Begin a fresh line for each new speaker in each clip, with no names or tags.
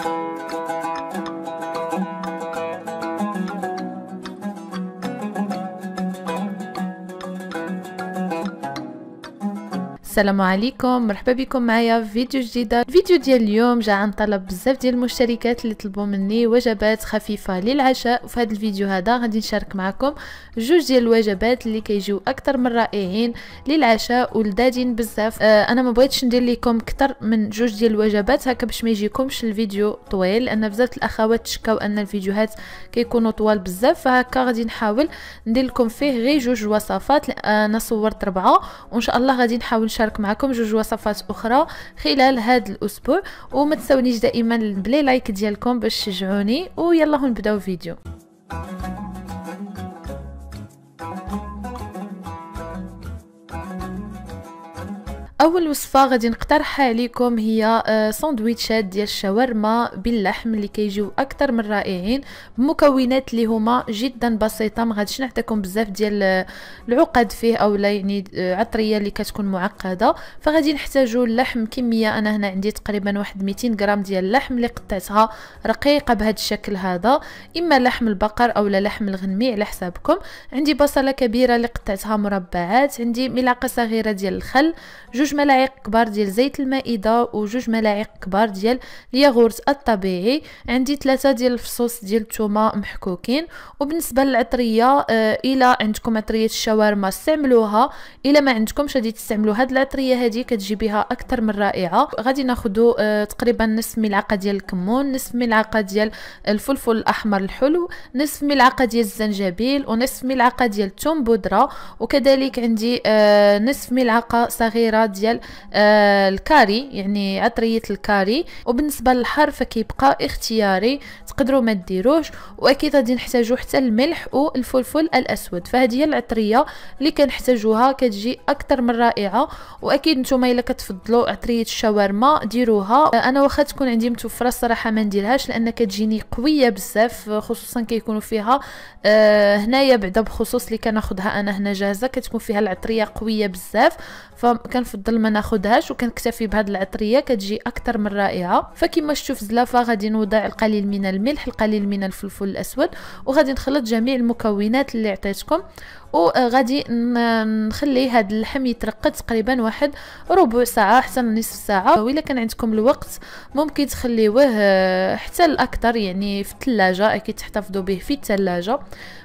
Thank you. السلام عليكم مرحبا بكم معايا في فيديو جديدة الفيديو ديال اليوم جاء عن طلب بزاف ديال المشتركات اللي طلبوا مني وجبات خفيفة للعشاء وفي هذا الفيديو هذا غادي نشارك معكم جوج ديال الوجبات اللي كيجيو اكثر من رائعين للعشاء ولذاذين بزاف آه انا ما بغيتش ندير لكم اكثر من جوج ديال الوجبات هكا باش ما يجيكمش الفيديو طويل لان بزاف الاخوات شكاو ان الفيديوهات كيكونوا طوال بزاف فهكا غادي نحاول ندير لكم فيه غير جوج وصفات آه، انا صورت اربعه وان شاء الله غادي نحاول نشارك نشارك معكم جوج وصفات اخرى خلال هذا الاسبوع وما تساونيش دائما بلي لايك ديالكم باش تشجعوني ويلا نبداو فيديو اول وصفه غادي نقترحها عليكم هي آه، ساندويتشات ديال الشاورما باللحم اللي كيجيو اكثر من رائعين بمكونات اللي هما جدا بسيطه ما غاديش نعطيكم بزاف ديال آه، العقد فيه او لا يعني آه، عطريه اللي كتكون معقده فغادي نحتاجوا اللحم كميه انا هنا عندي تقريبا واحد 200 غرام ديال اللحم اللي قطعتها رقيقه بهذا الشكل هذا اما لحم البقر او لا لحم الغنمي على حسابكم عندي بصله كبيره اللي قطعتها مربعات عندي ملعقه صغيره ديال الخل جوج جوج ملاعق كبار ديال زيت المائده وجوج ملاعق كبار ديال الياغورت الطبيعي عندي ثلاثة ديال الفصوص ديال الثومه محكوكين وبالنسبه للعطريه آه، الى عندكم عطريه الشاورما استعملوها الا ما عندكمش غادي تستعملوا هاد العطريه هذه كتجي بها اكثر من رائعه غادي ناخدو آه، تقريبا نصف ملعقه ديال الكمون نصف ملعقه ديال الفلفل الاحمر الحلو نصف ملعقه ديال الزنجبيل ونصف ملعقه ديال الثوم بودره وكذلك عندي آه، نصف ملعقه صغيره ديال آه الكاري يعني عطريه الكاري وبالنسبه للحر فكيبقى اختياري تقدروا ما ديروش واكيد غادي نحتاجو حتى الملح والفلفل الاسود فهذه هي العطريه اللي كنحتاجوها كتجي اكثر من رائعه واكيد نتوما الا كتفضلوا عطريه الشاورما ديروها آه، انا واخا تكون عندي متوفره الصراحه ما نديرهاش لان كتجيني قويه بزاف خصوصا كيكونوا فيها آه هنايا بعدا بخصوص اللي كناخذها انا هنا جاهزه كتكون فيها العطريه قويه بزاف فكنفضل كنفضل ما ناخذهاش وكنكتفي بهاد العطريه كتجي اكثر من رائعه فكما شفتوا في الزلافه غادي نوضع القليل من الملح القليل من الفلفل الاسود وغادي نخلط جميع المكونات اللي عطيتكم وغادي آه، نخلي هذا اللحم يترقد تقريبا واحد ربع ساعه حتى نصف ساعه الا كان عندكم الوقت ممكن تخليوه آه، حتى الاكثر يعني في الثلاجه اكيد تحتفظوا به في الثلاجه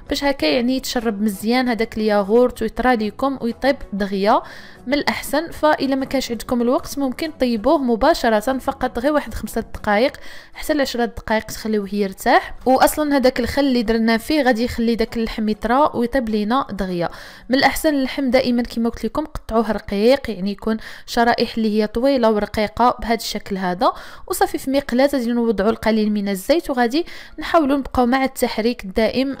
باش هكا يعني يتشرب مزيان هذاك الياغورت ويطرى ليكم ويطيب دغيا من الاحسن فإلا ما كانش عندكم الوقت ممكن طيبوه مباشره فقط غير واحد خمسة دقائق حتى ل دقائق تخليوه يرتاح واصلا هذاك الخل اللي درنا فيه غادي يخلي داك اللحم يطرى ويطيب لينا دغيا من الأحسن اللحم دائما كما قلت لكم قطعوه رقيق يعني يكون شرائح اللي هي طويلة ورقيقة بهذا الشكل هذا وصافي في مقلاة غادي نوضعوا القليل من الزيت وغادي نحاولوا نبقاو مع التحريك الدائم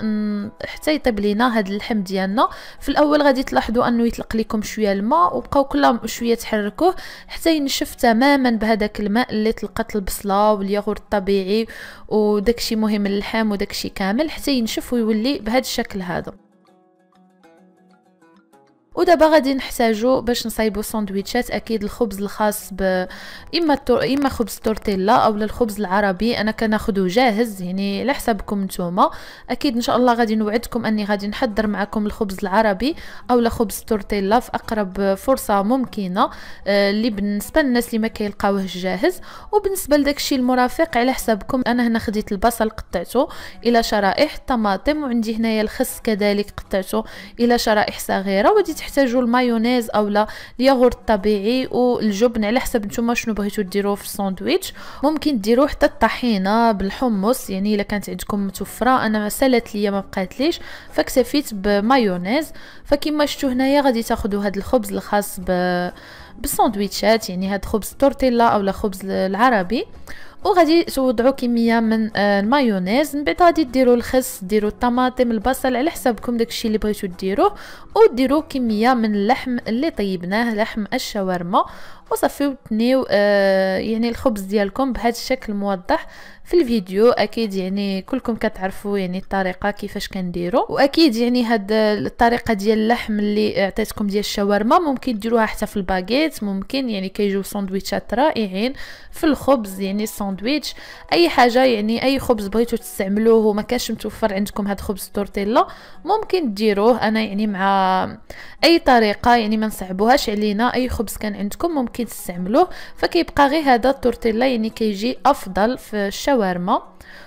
حتى يطيب لينا هذا اللحم ديالنا في الاول غادي تلاحظوا انه يطلق لكم شويه الماء وبقاو كل شويه تحركوه حتى ينشف تماما بهذاك الماء اللي طلقت البصله والياغور الطبيعي وداكشي مهم اللحم وداكشي كامل حتى ينشف ويولي بهذا الشكل هذا ودابا غادي نحتاجو باش نصايبو ساندويتشات اكيد الخبز الخاص ب اما التور... اما خبز تورتيلا او الخبز العربي انا كناخدو جاهز يعني على حسابكم نتوما اكيد ان شاء الله غادي نوعدكم اني غادي نحضر معكم الخبز العربي او خبز تورتيلا في اقرب فرصه ممكنه آه، اللي بالنسبه للناس اللي ما كيلقاوه جاهز وبالنسبه لداكشي المرافق على حسابكم انا هنا خديت البصل قطعته الى شرائح الطماطم وعندي هنايا الخس كذلك قطعته الى شرائح صغيره تحتاجوا المايونيز او لا الياغورت الطبيعي والجبن على حسب نتوما شنو بغيتوا ديروا في الساندويتش ممكن ديروا حتى الطحينه بالحمص يعني الا كانت عندكم متوفره انا ما سالت ليا ما بقاتليش فاكتفيت بمايونيز فكما شفتوا هنايا غادي تاخذوا هذا الخبز الخاص ب بالساندويتشات يعني هاد خبز تورتيلا او خبز العربي وغادي توضعوا كميه من آه، المايونيز من بعد غادي ديروا الخس ديروا الطماطم البصل على حسابكم داكشي اللي بغيتو ديروه وديروا كميه من اللحم اللي طيبناه لحم الشاورما وصافي وتنيو آه يعني الخبز ديالكم بهذا الشكل موضح في الفيديو اكيد يعني كلكم كتعرفوا يعني الطريقه كيفاش كنديروا واكيد يعني هاد الطريقه ديال اللحم اللي عطيتكم ديال الشاورما ممكن ديروها حتى في الباغيت ممكن يعني كيجيو ساندويتشات رائعين في الخبز يعني الساندويتش اي حاجه يعني اي خبز بغيتو تستعملوه وما كانش متوفر عندكم هاد خبز التورتيلا ممكن ديروه انا يعني مع اي طريقه يعني ما نصعبوهاش علينا اي خبز كان عندكم ممكن ممكن تستعملوه فكيبقى غير هذا التورتيلا يعني كيجي افضل في الشاورما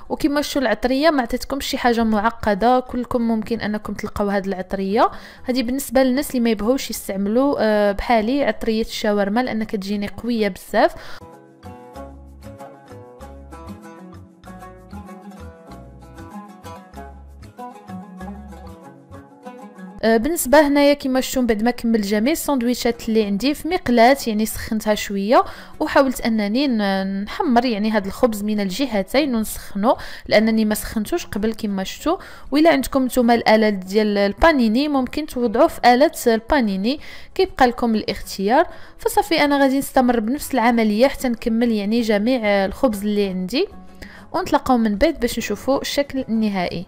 وكما شفتوا العطريه ما عطيتكمش شي حاجه معقده كلكم ممكن انكم تلقاو هاد العطريه هذه بالنسبه للناس اللي ما يبغوش يستعملوا آه، بحالي عطريه الشاورما لان كتجيني قويه بزاف أه، بالنسبه هنايا كما شفتوا بعد ما كمل جميع الساندويتشات اللي عندي في مقلاه يعني سخنتها شويه وحاولت انني نحمر يعني هذا الخبز من الجهتين ونسخنه لانني ما سخنتوش قبل كما شفتوا الا عندكم نتوما الالات ديال البانيني ممكن توضعوه في اله البانيني كيبقى لكم الاختيار فصافي انا غادي نستمر بنفس العمليه حتى نكمل يعني جميع الخبز اللي عندي ونتلاقاو من بعد باش نشوفوا الشكل النهائي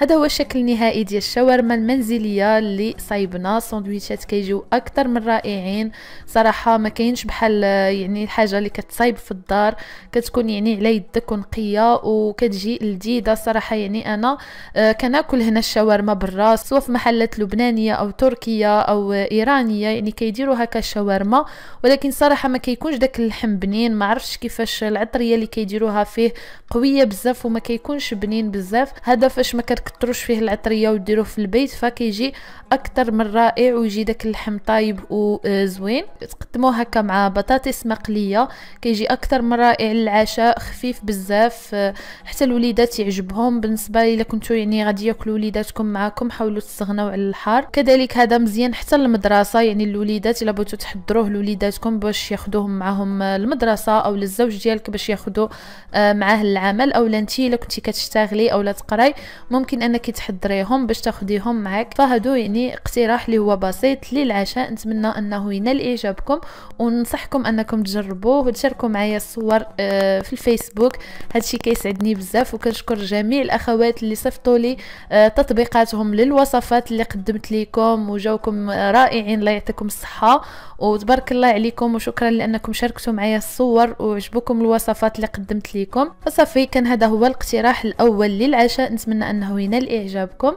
هذا هو الشكل النهائي ديال الشاورما المنزليه اللي صايبنا سندويشات كيجيو اكثر من رائعين صراحه ما كاينش بحال يعني الحاجه اللي كتصايب في الدار كتكون يعني على يدك ونقيه وكتجي لذيذه صراحه يعني انا آه، كناكل هنا الشاورما برا سواء في محلات لبنانيه او تركيه او ايرانيه يعني كيديروا هكا الشاورما ولكن صراحه ما كيكونش داك اللحم بنين ما عرفتش كيفاش العطريه اللي كيديروها فيه قويه بزاف وما كيكونش بنين بزاف هذا فاش ما كر تكتروش فيه العطريه وديروه في البيت فكيجي اكثر من رائع ويجي داك اللحم طايب وزوين آه، تقدموه هكا مع بطاطس مقليه كيجي اكثر من رائع للعشاء خفيف بزاف آه، حتى الوليدات يعجبهم بالنسبه الا كنتو يعني غادي ياكلوا وليداتكم معاكم حاولوا تستغناو على الحار كذلك هذا مزيان حتى للمدرسه يعني الوليدات الا بغيتو تحضروه لوليداتكم باش ياخذوهم معاهم المدرسه او للزوج ديالك باش ياخذوا آه، معاه العمل او لانتي الا كنتي كتشتغلي او لا تقراي ممكن ممكن انك تحضريهم باش تاخديهم معك فهادو يعني اقتراح اللي هو بسيط للعشاء نتمنى انه ينال اعجابكم وننصحكم انكم تجربوه وتشاركوا معايا الصور آه، في الفيسبوك هادشي كيسعدني بزاف وكنشكر جميع الاخوات اللي صيفطوا لي آه، تطبيقاتهم للوصفات اللي قدمت لكم وجاوكم رائعين الله يعطيكم الصحه وتبارك الله عليكم وشكرا لانكم شاركتوا معايا الصور وعجبكم الوصفات اللي قدمت لكم فصافي كان هذا هو الاقتراح الاول للعشاء نتمنى انه ينال اعجابكم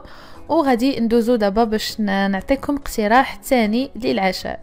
وغادي ندوزو دابا باش نعطيكم اقتراح ثاني للعشاء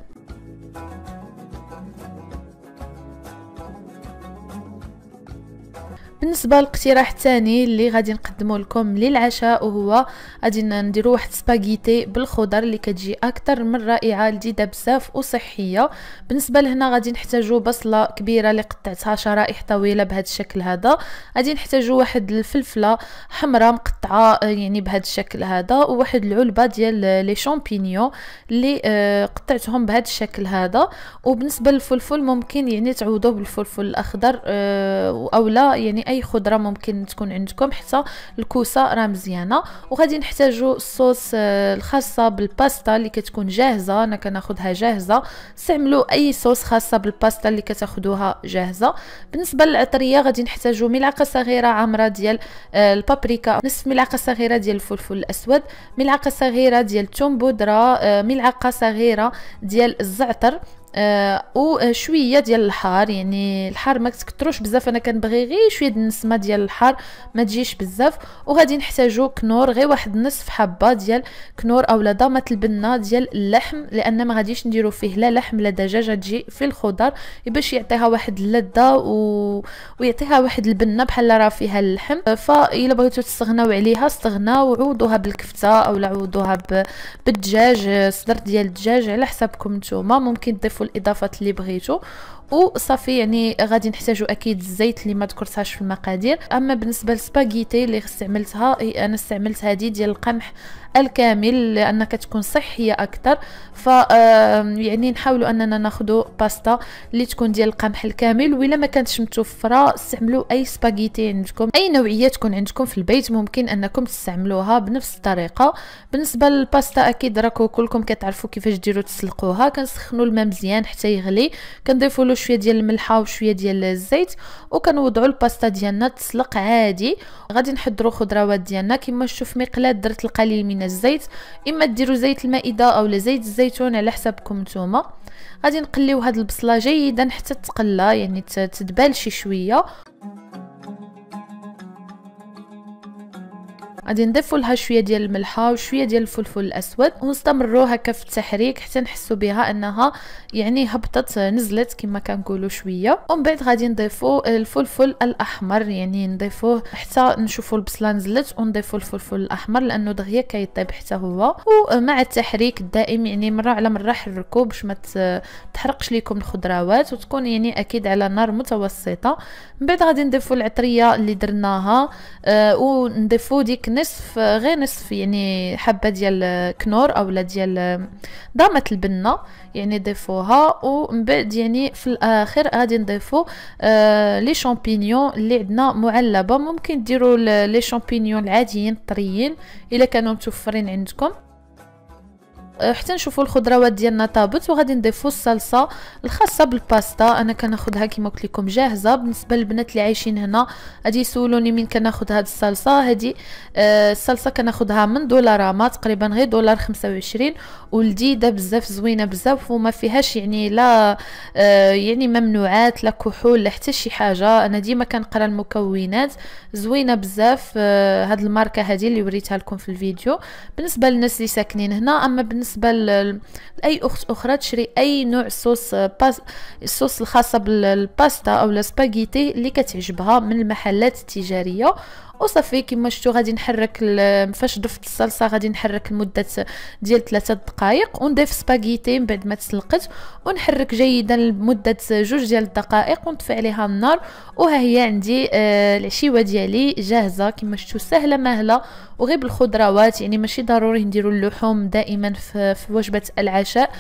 بالنسبه للاقتراح الثاني اللي غادي نقدمه لكم للعشاء وهو غادي نديرو واحد سباغيتي بالخضر اللي كتجي اكثر من رائعه لذيذه بزاف وصحيه بالنسبه لهنا غادي نحتاجو بصله كبيره اللي قطعتها شرائح طويله بهذا الشكل هذا غادي نحتاجو واحد الفلفله حمراء مقطعه آه، يعني بهذا الشكل هذا وواحد العلبه ديال لي شامبينيون اللي آه، قطعتهم بهذا الشكل هذا وبالنسبه للفلفل ممكن يعني تعوضوه بالفلفل الاخضر آه، او لا يعني اي خضره ممكن تكون عندكم حتى الكوسه راه مزيانه وغادي نحتاجو الصوص آه، الخاصه بالباستا اللي كتكون جاهزه انا كناخذها جاهزه استعملوا اي صوص خاصه بالباستا اللي كتاخذوها جاهزه بالنسبه للعطريه غادي نحتاجو ملعقه صغيره عامره ديال آه، البابريكا نصف ملعقه صغيره ديال الفلفل الاسود ملعقه صغيره ديال الثوم بودره آه، ملعقه صغيره ديال الزعتر آه وشويه ديال الحار يعني الحار ما تكثروش بزاف انا كنبغي غير شويه ديال النسمه ديال الحار ما تجيش بزاف وغادي نحتاجو كنور غير واحد نصف حبه ديال كنور اولا ضامه البنه ديال اللحم لان ما غاديش نديرو فيه لا لحم لا دجاج تجي في الخضر باش يعطيها واحد اللذه و... ويعطيها واحد البنه بحال راه فيها اللحم فالا بغيتو تستغناو عليها استغناو عوضوها بالكفته اولا عوضوها ب... بالدجاج آه، صدر ديال الدجاج على حسابكم نتوما ممكن تضيفوا الاضافات اللي بغيتو وصافي يعني غادي نحتاجو اكيد الزيت اللي ما ذكرتهاش في المقادير اما بالنسبه للسباغيتي اللي استعملتها انا استعملت هذه ديال القمح الكامل لان كتكون صحيه اكثر ف يعني نحاولوا اننا ناخذ باستا اللي تكون ديال القمح الكامل ولا ما كانتش متوفره استعملوا اي سباغيتي عندكم اي نوعيه تكون عندكم في البيت ممكن انكم تستعملوها بنفس الطريقه بالنسبه للباستا اكيد راكم كلكم كتعرفوا كيفاش ديروا تسلقوها كنسخنوا الماء مزيان حتى يغلي كنضيفوا له نديرو شويه ديال الملحه وشويه ديال الزيت وكنوضعوا الباستا ديالنا تسلق عادي غادي نحضروا الخضروات ديالنا كما شفتوا في مقلاه درت القليل من الزيت اما ديروا زيت المائده اولا زيت الزيتون على حسابكم نتوما غادي نقليو هاد البصله جيدا حتى تقلى يعني تتبال شي شويه غادي نضيفوا لها شويه ديال الملحه وشويه ديال الفلفل الاسود ونستمروا هكا في التحريك حتى نحسوا بها انها يعني هبطت نزلت كما كنقولوا شويه ومن بعد غادي نضيفوا الفلفل الاحمر يعني نضيفوه حتى نشوفوا البصله نزلت ونضيفوا الفلفل الاحمر لانه دغيا كيطيب حتى هو ومع التحريك الدائم يعني مره على مره حركوا باش ما تحرقش لكم الخضروات وتكون يعني اكيد على نار متوسطه من بعد غادي نضيفوا العطريه اللي درناها آه ونضيفوا ديك نصف غير نصف يعني حبه ديال كنور اولا ديال ضامه البنه يعني ضيفوها ومن بعد يعني في الاخر غادي نضيفو آه لي شامبينيون اللي عندنا معلبه ممكن ديروا لي شامبينيون العاديين الطريين الا كانوا متوفرين عندكم أه، حتى نشوفوا الخضروات ديالنا طابت وغادي نضيفوا الصلصه الخاصه بالباستا انا كناخذها كما قلت لكم جاهزه بالنسبه للبنات اللي عايشين هنا غادي يسولوني من كناخذ هذه الصلصه هذه آه الصلصه كناخذها من دولاراما تقريبا غير دولار 25 ولذيذه بزاف زوينه بزاف وما فيهاش يعني لا آه يعني ممنوعات لا كحول لا حتى شي حاجه انا ديما كنقرا المكونات زوينه بزاف آه هاد الماركه هذه اللي وريتها لكم في الفيديو بالنسبه للناس اللي ساكنين هنا اما بالنسبة بالنسبه لاي اخت اخرى تشري اي نوع صوص آه، باس الصوص الخاصه بالباستا او السباغيتي اللي كتعجبها من المحلات التجاريه وصافي كما شفتوا غادي نحرك فاش ضفت الصلصه غادي نحرك لمده ديال 3 دقائق ونضيف سباغيتي من بعد ما تسلقت ونحرك جيدا لمده جوج ديال الدقائق ونطفي عليها النار وها هي عندي آه العشيوه ديالي جاهزه كما شفتوا سهله مهله وغير بالخضروات يعني ماشي ضروري نديروا اللحوم دائما في وجبه العشاء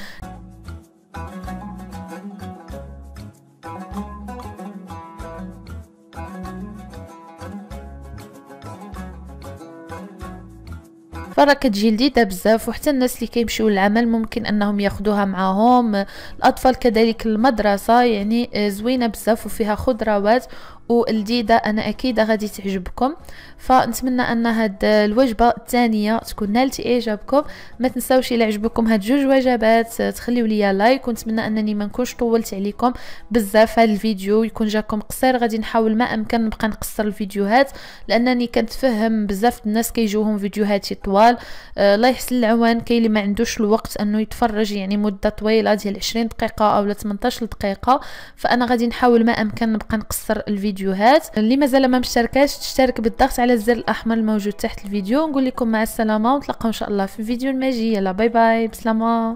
فراه كتجي لذيذه بزاف وحتى الناس اللي كيمشيو للعمل ممكن انهم ياخدوها معاهم الاطفال كذلك المدرسه يعني آه، زوينه بزاف وفيها خضروات والجديده انا اكيد غادي تعجبكم فنتمنى ان هاد الوجبه الثانيه تكون نالت اعجابكم ما تنساوش الا عجبكم هاد جوج وجبات تخليو ليا لايك ونتمنى انني ما نكونش طولت عليكم بزاف هاد الفيديو يكون جاكم قصير غادي نحاول ما امكن نبقى نقصر الفيديوهات لانني كنتفهم بزاف الناس كيجوهم فيديوهاتي طوال آه، الله يحسن العوان كاين اللي ما عندوش الوقت انه يتفرج يعني مده طويله ديال 20 دقيقه او 18 دقيقه فانا غادي نحاول ما امكن نبقى نقصر الفيديو الفيديوهات اللي مازال ما مشتركاش تشترك بالضغط على الزر الاحمر الموجود تحت الفيديو نقول لكم مع السلامه ونتلاقاو ان شاء الله في الفيديو المجي يلا باي باي بسلامه